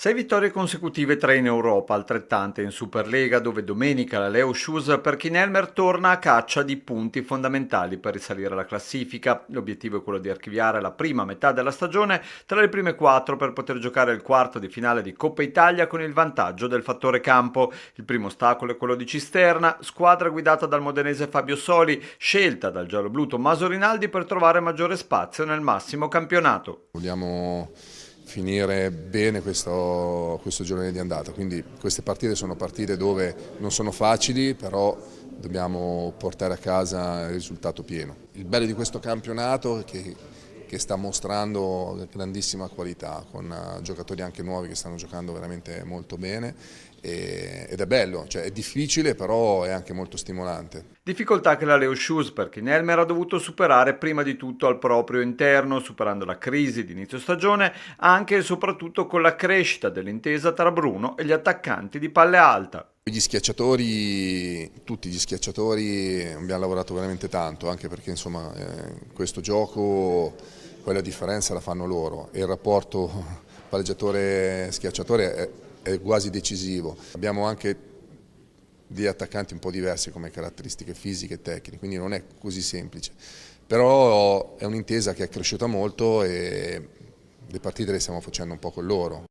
Sei vittorie consecutive, tre in Europa, altrettante in Superlega, dove domenica la Leo Shoes per Kinelmer torna a caccia di punti fondamentali per risalire alla classifica. L'obiettivo è quello di archiviare la prima metà della stagione tra le prime quattro per poter giocare il quarto di finale di Coppa Italia con il vantaggio del fattore campo. Il primo ostacolo è quello di Cisterna, squadra guidata dal modenese Fabio Soli, scelta dal gialloblu Tommaso Rinaldi per trovare maggiore spazio nel massimo campionato. Vogliamo finire bene questo, questo girone di andata, quindi queste partite sono partite dove non sono facili, però dobbiamo portare a casa il risultato pieno. Il bello di questo campionato è che che sta mostrando grandissima qualità con eh, giocatori anche nuovi che stanno giocando veramente molto bene e, ed è bello, cioè è difficile però è anche molto stimolante. Difficoltà che la Leo Shoes perché Nelmer ha dovuto superare prima di tutto al proprio interno, superando la crisi di inizio stagione, anche e soprattutto con la crescita dell'intesa tra Bruno e gli attaccanti di palle alta. Gli schiacciatori, tutti gli schiacciatori abbiamo lavorato veramente tanto, anche perché insomma eh, questo gioco poi la differenza la fanno loro e il rapporto palleggiatore-schiacciatore è, è quasi decisivo. Abbiamo anche di attaccanti un po' diversi come caratteristiche fisiche e tecniche, quindi non è così semplice. Però è un'intesa che è cresciuta molto e le partite le stiamo facendo un po' con loro.